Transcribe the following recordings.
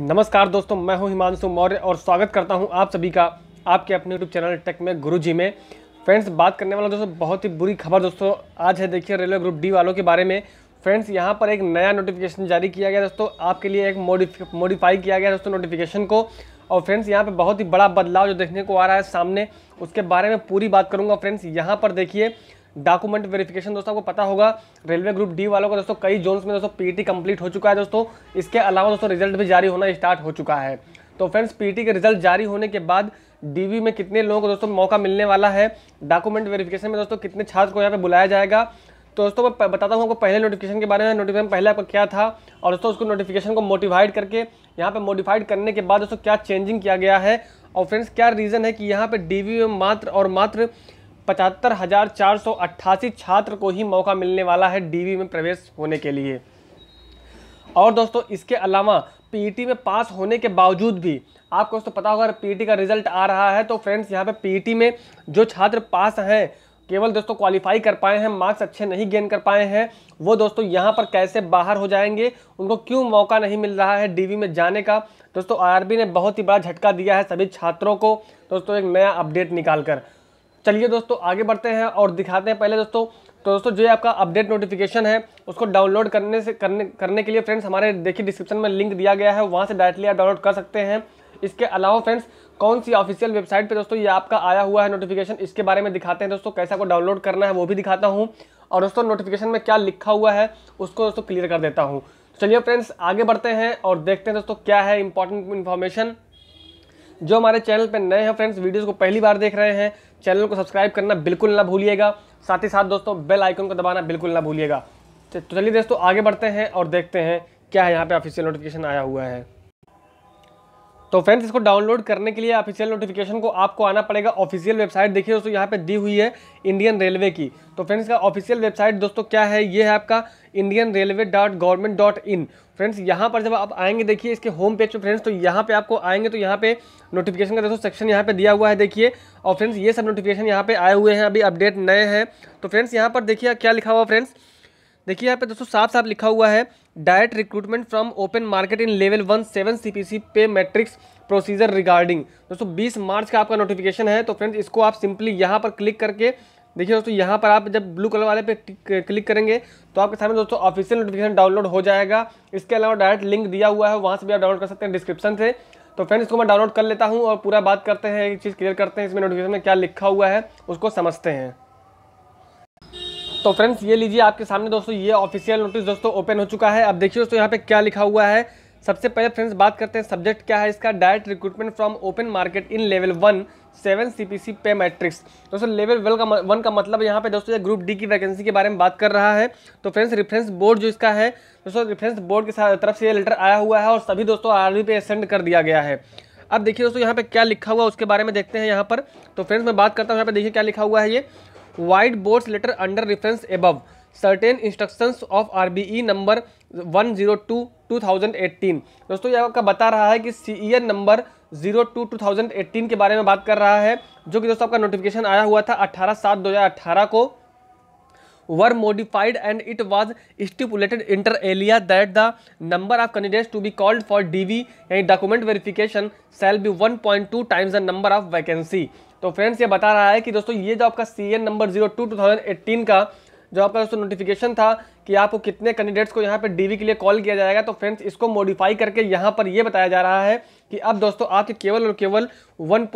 नमस्कार दोस्तों मैं हूं हिमांशु मौर्य और स्वागत करता हूं आप सभी का आपके अपने यूट्यूब चैनल टेक में गुरुजी में फ्रेंड्स बात करने वाला दोस्तों बहुत ही बुरी खबर दोस्तों आज है देखिए रेलवे ग्रुप डी वालों के बारे में फ्रेंड्स यहाँ पर एक नया नोटिफिकेशन जारी किया गया दोस्तों आपके लिए एक मॉडिफाई किया गया दोस्तों नोटिफिकेशन को और फ्रेंड्स यहाँ पर बहुत ही बड़ा बदलाव जो देखने को आ रहा है सामने उसके बारे में पूरी बात करूँगा फ्रेंड्स यहाँ पर देखिए डॉक्यूमेंट वेरिफिकेशन दोस्तों आपको पता होगा रेलवे ग्रुप डी वालों का दोस्तों कई जोन्स में दोस्तों पीटी कंप्लीट हो चुका है दोस्तों इसके अलावा दोस्तों रिजल्ट भी जारी होना स्टार्ट हो चुका है तो फ्रेंड्स पीटी के रिजल्ट जारी होने के बाद डीवी में कितने लोगों को दोस्तों मौका मिलने वाला है डॉक्यूमेंट वेरिफिकेशन में दोस्तों कितने छात्र को यहाँ पर बुलाया जाएगा तो दोस्तों मैं बताता हूँ आपको पहले नोटिफिकेशन के बारे में नोटिफिकेशन पहले आपका क्या था और दोस्तों उसको नोटिफिकेशन को मोटिफाइड करके यहाँ पर मोडिफाइड करने के बाद दोस्तों क्या चेंजिंग किया गया है और फ्रेंड्स क्या रीज़न है कि यहाँ पर डी में मात्र और मात्र पचहत्तर हज़ार चार सौ अट्ठासी छात्र को ही मौका मिलने वाला है डीवी में प्रवेश होने के लिए और दोस्तों इसके अलावा पीईटी e में पास होने के बावजूद भी आपको दोस्तों पता होगा अगर टी e का रिजल्ट आ रहा है तो फ्रेंड्स यहाँ पे पीईटी e में जो छात्र पास हैं केवल दोस्तों क्वालिफाई कर पाए हैं मार्क्स अच्छे नहीं गेन कर पाए हैं वो दोस्तों यहाँ पर कैसे बाहर हो जाएंगे उनको क्यों मौका नहीं मिल रहा है डीवी में जाने का दोस्तों आरबी ने बहुत ही बड़ा झटका दिया है सभी छात्रों को दोस्तों एक नया अपडेट निकाल कर चलिए दोस्तों आगे बढ़ते हैं और दिखाते हैं पहले दोस्तों तो दोस्तों जो आपका अपडेट नोटिफिकेशन है उसको डाउनलोड करने से करने करने के लिए फ्रेंड्स हमारे देखिए डिस्क्रिप्शन में लिंक दिया गया है वहाँ से डायरेक्टली आप डाउनलोड कर सकते हैं इसके अलावा फ्रेंड्स कौन सी ऑफिशियल वेबसाइट पे दोस्तों ये आपका आया हुआ है नोटिफिकेशन इसके बारे में दिखाते हैं दोस्तों कैसा को डाउनलोड करना है वो भी दिखाता हूँ और दोस्तों नोटिफिकेशन में क्या लिखा हुआ है उसको दोस्तों क्लियर कर देता हूँ चलिए फ्रेंड्स आगे बढ़ते हैं और देखते हैं दोस्तों क्या है इंपॉर्टेंट इन्फॉर्मेशन जो हमारे चैनल पर नए हैं फ्रेंड्स वीडियोज़ को पहली बार देख रहे हैं चैनल को सब्सक्राइब करना बिल्कुल ना भूलिएगा साथ ही साथ दोस्तों बेल आइकन को दबाना बिल्कुल ना भूलिएगा तो चलिए दोस्तों आगे बढ़ते हैं और देखते हैं क्या है यहाँ पे ऑफिशियल नोटिफिकेशन आया हुआ है तो फ्रेंड्स इसको डाउनलोड करने के लिए ऑफिशियल नोटिफिकेशन को आपको आना पड़ेगा ऑफिशियल वेबसाइट देखिए दोस्तों यहाँ पे दी हुई है इंडियन रेलवे की तो फ्रेंड्स का ऑफिशियल वेबसाइट दोस्तों क्या है ये है आपका Indian railway dot government dot in friends यहाँ पर जब आप आएंगे देखिए इसके होम पेज पर फ्रेंड्स तो यहाँ पर आपको आएंगे तो यहाँ पे नोटिफिकेशन का दोस्तों सेक्शन यहाँ पर दिया हुआ है देखिए और फ्रेंड्स ये सब नोटिफिकेशन यहाँ पे आए हुए हैं अभी अपडेट नए हैं तो फ्रेंड्स यहाँ पर देखिए क्या लिखा हुआ फ्रेंड्स देखिए यहाँ पे दोस्तों साफ साफ लिखा हुआ है direct recruitment from open market in level one seven C pay matrix procedure regarding दोस्तों 20 मार्च का आपका नोटिफिकेशन है तो फ्रेंड्स इसको आप सिंपली यहाँ पर क्लिक करके देखिए दोस्तों यहाँ पर आप जब ब्लू कलर वाले पे क्लिक करेंगे तो आपके सामने दोस्तों ऑफिशियल नोटिफिकेशन डाउनलोड हो जाएगा इसके अलावा डायरेक्ट लिंक दिया हुआ है वहाँ से भी आप डाउनलोड कर सकते हैं डिस्क्रिप्शन से तो फ्रेंड्स इसको मैं डाउनलोड कर लेता हूँ और पूरा बात करते हैं एक चीज़ क्लियर करते हैं इसमें नोटिफिकेशन में क्या लिखा हुआ है उसको समझते हैं तो फ्रेंड्स ये लीजिए आपके सामने दोस्तों ये ऑफिशियल नोटिस दोस्तों ओपन हो चुका है अब देखिए दोस्तों यहाँ पे क्या लिखा हुआ है सबसे पहले फ्रेंड्स बात करते हैं सब्जेक्ट क्या है इसका direct recruitment from open market in level one seven CPC pay matrix दोस्तों लेवल वन का वन का मतलब यहाँ पे दोस्तों ये ग्रुप डी की वैकेंसी के बारे में बात कर रहा है तो फ्रेंड्स रेफरेंस बोर्ड जो इसका है दोस्तों रेफरेंस बोर्ड की तरफ से ये लेटर आया हुआ है और सभी दोस्तों आर पे सेंड कर दिया गया है अब देखिए दोस्तों यहाँ पे क्या लिखा हुआ उसके बारे में देखते हैं यहाँ पर तो फ्रेंड्स मैं बात करता हूँ यहाँ पे देखिए क्या लिखा हुआ है ये vide board's letter under reference above certain instruction of R B E number one zero 102 2018 दोस्तों ये आपका बता रहा है कि C E N number zero two two thousand 2018 के बारे में बात कर रहा है जो कि दोस्तों आपका नोटिफिकेशन आया हुआ था 18 सात दो हजार अट्ठारह को were modified and it was stipulated inter alia that the number of candidates to be called for D V यानी document verification shall be one point two times the number of vacancy तो friends ये बता रहा है कि दोस्तों ये जो आपका C N number zero two two thousand eighteen का जो आपका दोस्तों नोटिफिकेशन था कि आपको कितने कैंडिडेट्स को यहाँ पर डी के लिए कॉल किया जाएगा तो फ्रेंड्स इसको मॉडिफाई करके यहाँ पर ये बताया जा रहा है कि अब दोस्तों आपके केवल और केवल वन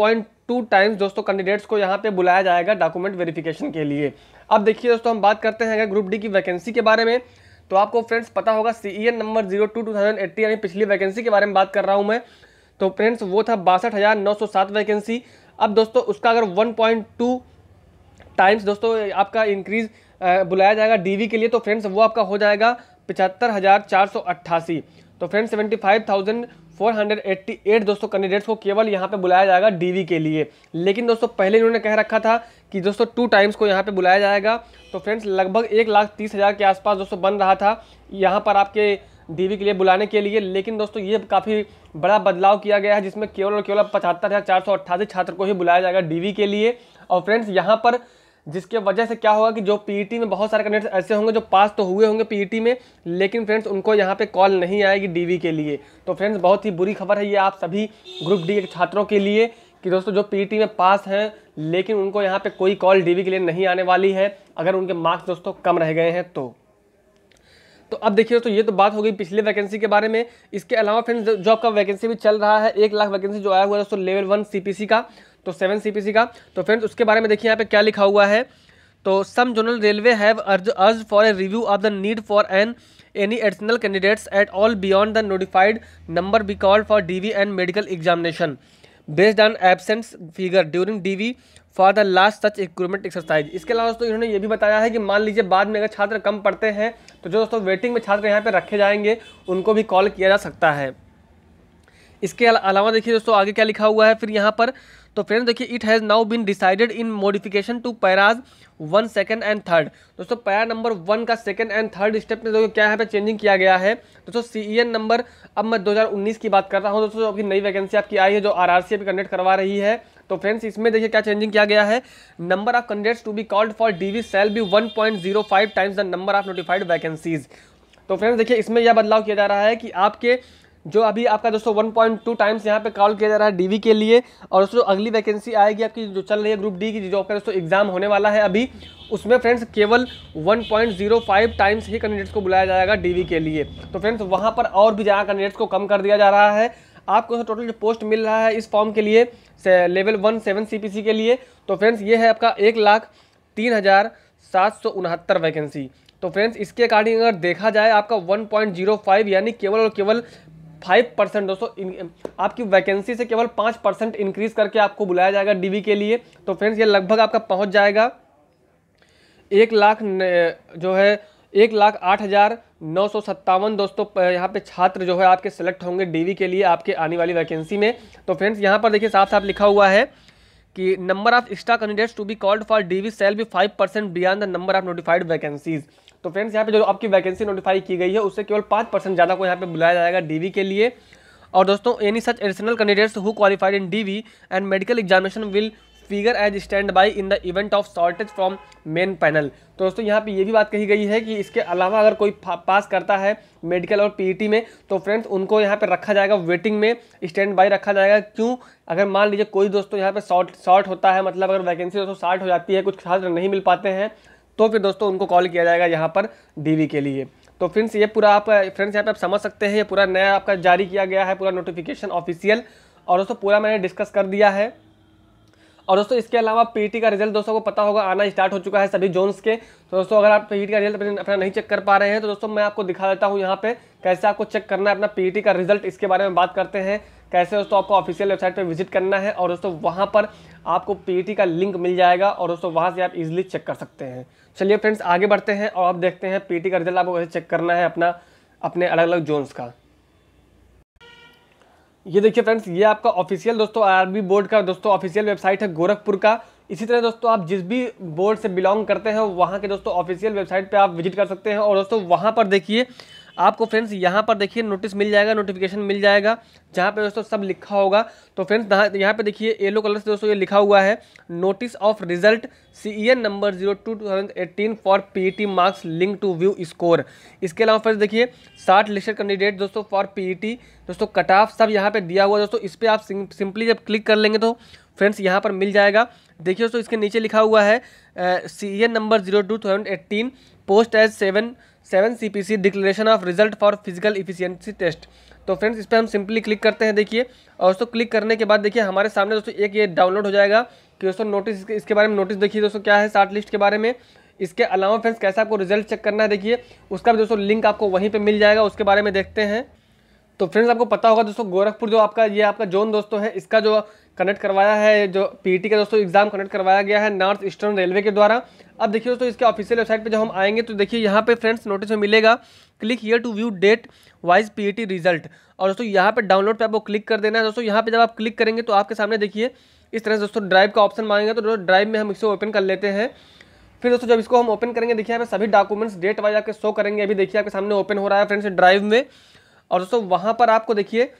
टाइम्स दोस्तों कैंडिडेट्स को यहाँ पे बुलाया जाएगा डॉक्यूमेंट वेरिफिकेशन के लिए अब देखिए दोस्तों हम बात करते हैं अगर ग्रुप डी की वैकेंसी के बारे में तो आपको फ्रेंड्स पता होगा C E N number zero two two thousand eighteen यानी पिछली वैकेंसी के बारे में बात कर रहा हूँ मैं तो फ्रेंड्स वो था बासठ हज़ार नौ सौ सात वैकेंसी अब दोस्तों उसका अगर 1.2 टाइम्स दोस्तों आपका इंक्रीज बुलाया जाएगा डीवी के लिए तो फ्रेंड्स वो आपका हो जाएगा पचहत्तर हज़ार चार सौ अट्ठासी तो friends seventy five thousand four hundred eighty eight दोस्तों कैंडिडेट्स को केवल यहाँ पे बुलाया जाएगा डीवी के लिए लेकिन दोस्तों पहले इन्होंने कह रखा था कि दोस्तों टू टाइम्स को यहाँ पे बुलाया जाएगा तो फ्रेंड्स लगभग एक लाख तीस हज़ार के आसपास दोस्तों बन रहा था यहाँ पर आपके डीवी के लिए बुलाने के लिए लेकिन दोस्तों ये काफ़ी बड़ा बदलाव किया गया है जिसमें केवल और केवल पचहत्तर या चार छात्र को ही बुलाया जाएगा डी के लिए और फ्रेंड्स यहाँ पर जिसके वजह से क्या होगा कि जो पी में बहुत सारे कैंडिडेट्स ऐसे होंगे जो पास तो हुए होंगे पी में लेकिन फ्रेंड्स उनको यहाँ पे कॉल नहीं आएगी डी के लिए तो फ्रेंड्स बहुत ही बुरी खबर है ये आप सभी ग्रुप डी के छात्रों के लिए कि दोस्तों जो पी में पास हैं लेकिन उनको यहाँ पर कोई कॉल डी के लिए नहीं आने वाली है अगर उनके मार्क्स दोस्तों कम रह गए हैं तो तो अब देखिए दोस्तों ये तो बात हो गई पिछले वैकेंसी के बारे में इसके अलावा फ्रेंड्स जॉब का वैकेंसी भी चल रहा है एक लाख वैकेंसी जो आया हुआ है दोस्तों लेवल वन सी का तो सेवन सी का तो फ्रेंड्स उसके बारे में देखिए यहाँ पे क्या लिखा हुआ है तो सम zonal railway have urge urge for a review of the need for an any additional candidates at all beyond the notified number be called for DV and medical examination based on absence figure during the for the last such equipment exercise इसके अलावा दोस्तों इन्होंने ये भी बताया है कि मान लीजिए बाद में अगर छात्र कम पढ़ते हैं तो जो दोस्तों वेटिंग में छात्र यहाँ पर रखे जाएंगे उनको भी कॉल किया जा सकता है इसके अलावा देखिए दोस्तों आगे क्या लिखा हुआ है फिर यहाँ पर तो फ्रेंड देखिए it has now been decided in modification to paras one second and third दोस्तों पैरा नंबर वन का सेकेंड एंड थर्ड स्टेप में क्या यहाँ पे चेंजिंग किया गया है दोस्तों सी नंबर e अब मैं 2019 की बात कर रहा हूँ दोस्तों अभी नई वैकेंसी आपकी आई है जो आर आर कंडक्ट करवा रही है तो फ्रेंड्स इसमें देखिए क्या चेंजिंग किया गया है number of candidates to be called for D V shall be 1.05 times the number of notified vacancies तो फ्रेंड्स देखिए इसमें यह बदलाव किया जा रहा है कि आपके जो अभी आपका दोस्तों 1.2 टाइम्स यहाँ पे कॉल किया जा रहा है डीवी के लिए और दोस्तों अगली वैकेंसी आएगी आपकी जो चल रही है ग्रुप डी की जो आपका दोस्तों एग्जाम होने वाला है अभी उसमें फ्रेंड्स केवल 1.05 टाइम्स ही कैंडिडेट्स को बुलाया जाएगा डीवी के लिए तो फ्रेंड्स वहाँ पर और भी ज़्यादा कैंडिडेट्स को कम कर दिया जा रहा है आपको टोटल जो पोस्ट मिल रहा है इस फॉर्म के लिए लेवल वन सेवन सी के लिए तो फ्रेंड्स ये है आपका एक लाख तीन हज़ार सात सौ उनहत्तर वैकेंसी तो फ्रेंड्स इसके अकॉर्डिंग अगर देखा जाए आपका 1.05 यानी केवल और केवल फाइव परसेंट दोस्तों आपकी वैकेंसी से केवल पाँच परसेंट इंक्रीज़ करके आपको बुलाया जाएगा डीवी के लिए तो फ्रेंड्स ये लगभग आपका पहुंच जाएगा एक लाख जो है एक लाख आठ हज़ार नौ सौ सत्तावन दोस्तों यहाँ पे छात्र जो है आपके सेलेक्ट होंगे डीवी के लिए आपके आने वाली वैकेंसी में तो फ्रेंड्स यहाँ पर देखिए साफ साफ लिखा हुआ है कि number of extra candidates to be called for DV shall be five percent beyond the number of notified vacancies तो फ्रेंड्स यहाँ पे जो आपकी वैकेंसी नोटिफाई की गई है उससे केवल पाँच परसेंट ज़्यादा को यहाँ पे बुलाया जाएगा डीवी के लिए और दोस्तों any such additional candidates who qualified in DV and medical examination will figure as stand by in the event of shortage from main panel तो दोस्तों यहाँ पे ये भी बात कही गई है कि इसके अलावा अगर कोई पास करता है मेडिकल और पीईटी e में तो फ्रेंड्स उनको यहाँ पे रखा जाएगा वेटिंग में स्टैंड बाई रखा जाएगा क्यों अगर मान लीजिए कोई दोस्तों यहाँ पे शॉर्ट शॉर्ट होता है मतलब अगर वैकेंसी दोस्तों शॉर्ट हो जाती है कुछ खास नहीं मिल पाते हैं तो फिर दोस्तों उनको कॉल किया जाएगा यहाँ पर डीवी के लिए तो फ्रेंड्स ये पूरा आप फ्रेंड्स यहाँ पे आप समझ सकते हैं ये पूरा नया आपका जारी किया गया है पूरा नोटिफिकेशन ऑफिशियल और दोस्तों पूरा मैंने डिस्कस कर दिया है और दोस्तों इसके अलावा पीटी e का रिजल्ट दोस्तों को पता होगा आना स्टार्ट हो चुका है सभी जोन्स के तो दोस्तों अगर आप पीटी e का रिजल्ट अपना नहीं चेक कर पा रहे हैं तो दोस्तों मैं आपको दिखा देता हूँ यहाँ पे कैसे आपको चेक करना है अपना पीटी e का रिजल्ट इसके बारे में बात करते हैं कैसे दोस्तों आपको ऑफिशियल वेबसाइट पर विजिट करना है और दोस्तों वहाँ पर आपको पीटी का लिंक मिल जाएगा और दोस्तों वहाँ से आप इजिली चेक कर सकते हैं चलिए फ्रेंड्स आगे बढ़ते हैं और आप देखते हैं पीटी का रिजल्ट आपको कैसे चेक करना है अपना अपने अलग अलग जोन्स का ये देखिए फ्रेंड्स ये आपका ऑफिशियल दोस्तों आरबी बोर्ड का दोस्तों ऑफिशियल वेबसाइट है गोरखपुर का इसी तरह दोस्तों आप जिस भी बोर्ड से बिलोंग करते हैं वहाँ के दोस्तों ऑफिशियल वेबसाइट पे आप विजिट कर सकते हैं और दोस्तों वहाँ पर देखिए आपको फ्रेंड्स यहाँ पर देखिए नोटिस मिल जाएगा नोटिफिकेशन मिल जाएगा जहाँ पे दोस्तों सब लिखा होगा तो फ्रेंड्स यहाँ पे देखिए येलो कलर से दोस्तों ये लिखा हुआ है notice of result C E N number zero two two thousand eighteen for P T marks link to view score इसके अलावा फ्रेंड्स देखिए साठ लिस्टेड कैंडिडेट दोस्तों फॉर पी टी दोस्तों कट ऑफ सब यहाँ पे दिया हुआ दोस्तों इस पर आप सिंपली जब क्लिक कर लेंगे तो फ्रेंड्स यहाँ पर मिल जाएगा देखिए दोस्तों इसके नीचे लिखा हुआ है C N number zero two thousand eighteen post as seven seven C P C declaration of result for physical efficiency test तो फ्रेंड्स इस पर हम सिंपली क्लिक करते हैं देखिए और दोस्तों क्लिक करने के बाद देखिए हमारे सामने दोस्तों एक ये डाउनलोड हो जाएगा कि दोस्तों नोटिस इसके बारे में नोटिस देखिए दोस्तों क्या है शार्ट लिस्ट के बारे में इसके अलावा फ्रेंड्स कैसे आपको रिजल्ट चेक करना है देखिए उसका भी दोस्तों लिंक आपको वहीं पर मिल जाएगा उसके बारे में देखते हैं तो फ्रेंड्स आपको पता होगा दोस्तों गोरखपुर जो आपका ये आपका जोन दोस्तों है इसका जो कनेक्ट करवाया है जो पीटी e का दोस्तों एग्जाम कनेक्ट करवाया गया है नॉर्थ ईस्टर्न रेलवे के द्वारा अब देखिए दोस्तों इसके ऑफिशियल वेबसाइट पे जब हम आएंगे तो देखिए यहाँ पे फ्रेंड्स नोटिस में मिलेगा click here to view date wise PT result और दोस्तों यहाँ पे डाउनलोड पे आपको क्लिक कर देना है दोस्तों यहाँ पे जब आप क्लिक करेंगे तो आपके सामने देखिए इस तरह से दोस्तों ड्राइव का ऑप्शन मांगेगा तो ड्राइव में हम इसे ओपन कर लेते हैं फिर दोस्तों जब इसको हम ओपन करेंगे देखिए यहाँ पे सभी डॉक्यूमेंट्स डेट वाइज आपके शो करेंगे अभी देखिए आपके सामने ओपन हो रहा है फ्रेंड्स ड्राइव में और दोस्तों वहाँ पर आपको देखिए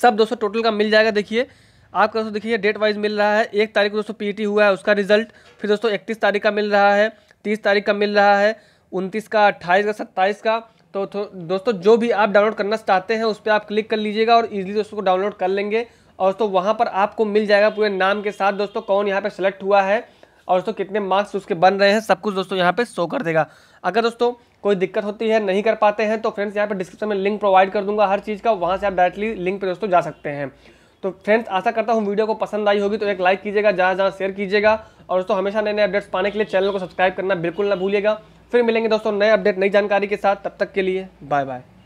सब दोस्तों टोटल का मिल जाएगा देखिए आपका दोस्तों देखिए डेट वाइज मिल रहा है एक तारीख को दोस्तों पीटी e हुआ है उसका रिजल्ट फिर दोस्तों इकतीस तारीख का मिल रहा है तीस तारीख का मिल रहा है उनतीस का अट्ठाईस का सत्ताईस का तो, दोस्तों जो भी आप डाउनलोड करना चाहते हैं उस पर आप क्लिक कर लीजिएगा और इजिली दोस्तों को डाउनलोड कर लेंगे और दोस्तों वहाँ पर आपको मिल जाएगा पूरे नाम के साथ दोस्तों कौन यहाँ पर सेलेक्ट हुआ है और दोस्तों कितने मार्क्स उसके बन रहे हैं सब कुछ दोस्तों यहाँ पर शो कर देगा अगर दोस्तों कोई दिक्कत होती है नहीं कर पाते हैं तो फ्रेंड्स यहाँ पर डिस्क्रिप्शन में लिंक प्रोवाइड कर दूंगा हर चीज़ का वहाँ से आप डायरेक्टली लिंक पर दोस्तों जा सकते हैं तो फ्रेंड्स आशा करता हूँ वीडियो को पसंद आई होगी तो एक लाइक कीजिएगा जहाँ जहाँ शेयर कीजिएगा और दोस्तों हमेशा नए नए अपडेट्स पाने के लिए चैनल को सब्सक्राइब करना बिल्कुल ना भूलिएगा फिर मिलेंगे दोस्तों नए अपडेट नई जानकारी के साथ तब तक के लिए बाय बाय